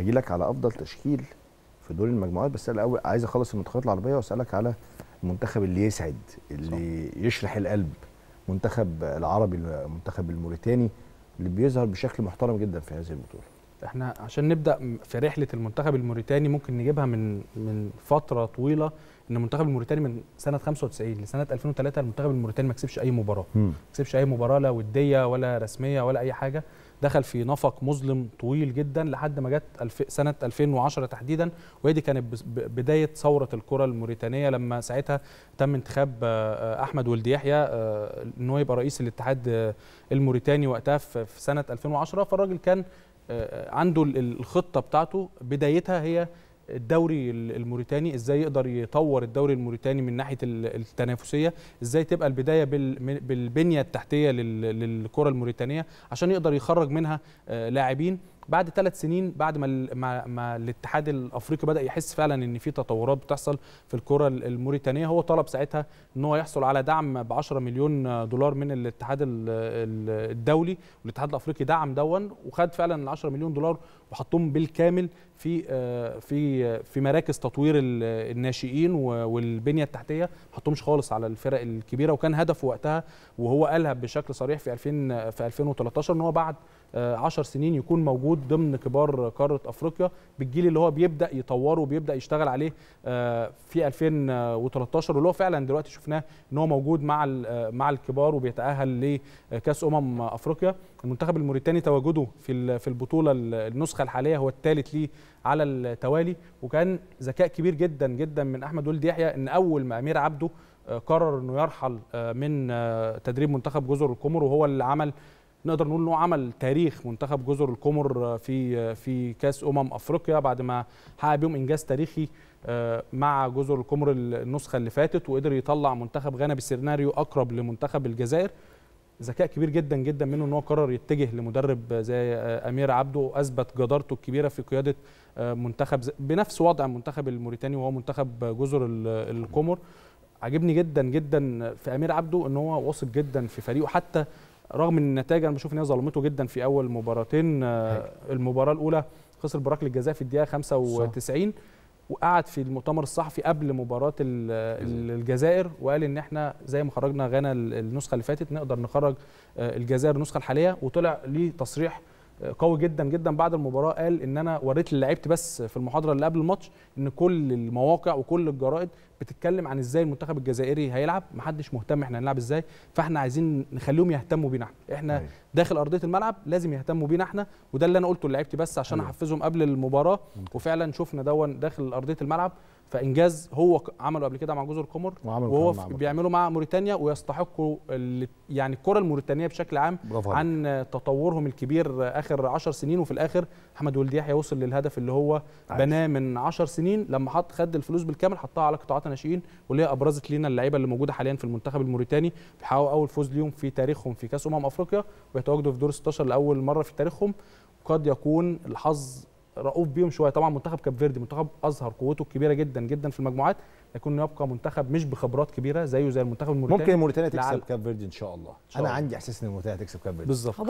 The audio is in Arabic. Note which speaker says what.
Speaker 1: هجي لك على افضل تشكيل في دور المجموعات بس انا الاول عايز اخلص المنتخبات العربيه واسالك على المنتخب اللي يسعد اللي صح. يشرح القلب منتخب العربي المنتخب الموريتاني اللي بيظهر بشكل محترم جدا في هذه البطوله احنا عشان نبدا في رحله المنتخب الموريتاني ممكن نجيبها من من فتره طويله ان المنتخب الموريتاني من سنه 95 لسنه 2003 المنتخب الموريتاني ما كسبش اي مباراه ما كسبش اي مباراه لا وديه ولا رسميه ولا اي حاجه دخل في نفق مظلم طويل جدا لحد ما جت سنه 2010 تحديدا وهي دي كانت بدايه ثوره الكره الموريتانيه لما ساعتها تم انتخاب آه، آه، احمد ولد يحيى آه، ان هو يبقى رئيس الاتحاد الموريتاني وقتها في سنه 2010 فالراجل كان عنده الخطه بتاعته بدايتها هي الدوري الموريتاني ازاي يقدر يطور الدوري الموريتاني من ناحيه التنافسيه ازاي تبقى البدايه بالبنيه التحتيه للكره الموريتانيه عشان يقدر يخرج منها آه، لاعبين بعد ثلاث سنين بعد ما, ما الاتحاد الافريقي بدا يحس فعلا ان في تطورات بتحصل في الكره الموريتانيه هو طلب ساعتها ان هو يحصل على دعم ب 10 مليون دولار من الاتحاد الدولي والاتحاد الافريقي دعم دون وخد فعلا ال 10 مليون دولار وحطهم بالكامل في آه، في في مراكز تطوير الناشئين والبنيه التحتيه ما حطهمش خالص على الفرق الكبيره وكان هدفه وقتها وهو قالها بشكل صريح في 2000 في 2013 ان هو بعد 10 آه، سنين يكون موجود موجود ضمن كبار قاره افريقيا بالجيل اللي هو بيبدا يطوره وبيبدا يشتغل عليه آه، في 2013 واللي هو فعلا دلوقتي شفناه ان هو موجود مع آه، مع الكبار وبيتاهل لكاس امم افريقيا المنتخب الموريتاني تواجده في في البطوله النسخه الحاليه هو الثالث ليه على التوالي وكان ذكاء كبير جدا جدا من احمد ولد يحيى ان اول ما امير عبده آه، قرر انه يرحل من تدريب منتخب جزر القمر وهو اللي عمل نقدر نقول انه عمل تاريخ منتخب جزر القمر آه، في آه، في كاس امم افريقيا بعد ما حقق بيهم انجاز تاريخي آه، مع جزر القمر النسخه اللي فاتت وقدر يطلع منتخب غانا بسيناريو اقرب لمنتخب الجزائر ذكاء كبير جدا جدا منه ان هو قرر يتجه لمدرب زي امير عبده واثبت جدارته الكبيره في قياده منتخب بنفس وضع منتخب الموريتاني وهو منتخب جزر القمر عجبني جدا جدا في امير عبده ان هو واثق جدا في فريقه حتى رغم ان النتائج انا بشوف ان هي ظلمته جدا في اول مباراتين آه، المباراه الاولى خسر بركله الجزاء في الدقيقه 95 صح. وقعد في المؤتمر الصحفي قبل مباراه الجزائر وقال ان احنا زي ما خرجنا غانا النسخه اللي فاتت نقدر نخرج آه، الجزائر النسخه الحاليه وطلع ليه تصريح قوي جدا جدا بعد المباراه قال ان انا وريت للعيبه بس في المحاضره اللي قبل الماتش ان كل المواقع وكل الجرائد بتتكلم عن ازاي المنتخب الجزائري هيلعب محدش مهتم احنا هنلعب ازاي فاحنا عايزين نخليهم يهتموا بينا احنا احنا أيوه. داخل ارضيه الملعب لازم يهتموا بينا احنا وده اللي انا قلته للعيبه بس عشان أيوه. احفزهم قبل المباراه وفعلا شفنا دون داخل ارضيه الملعب فانجاز هو عمله قبل كده مع جزر القمر وهو مع بيعمله مع موريتانيا ويستحقوا يعني الكره الموريتانيه بشكل عام عن تطورهم الكبير اخر 10 سنين وفي الاخر احمد ولد يحيى وصل للهدف اللي هو بناه من 10 سنين لما حط خد الفلوس بالكامل حطها على قطاعات الناشئين واللي هي ابرزت لينا اللعيبه اللي موجوده حاليا في المنتخب الموريتاني بيحققوا اول فوز ليهم في تاريخهم في كاس امم افريقيا ويتواجدوا في دور 16 لاول مره في تاريخهم قد يكون الحظ رؤوف بيهم شويه طبعا منتخب كاب فيردي منتخب اظهر قوته الكبيره جدا جدا في المجموعات لكنه يبقى منتخب مش بخبرات كبيره زيه زي المنتخب الموريتاني ممكن موريتانيا تكسب كاب فيردي ان شاء الله إن شاء انا الله. عندي احساس ان موريتانيا تكسب كاب فيردي بالظبط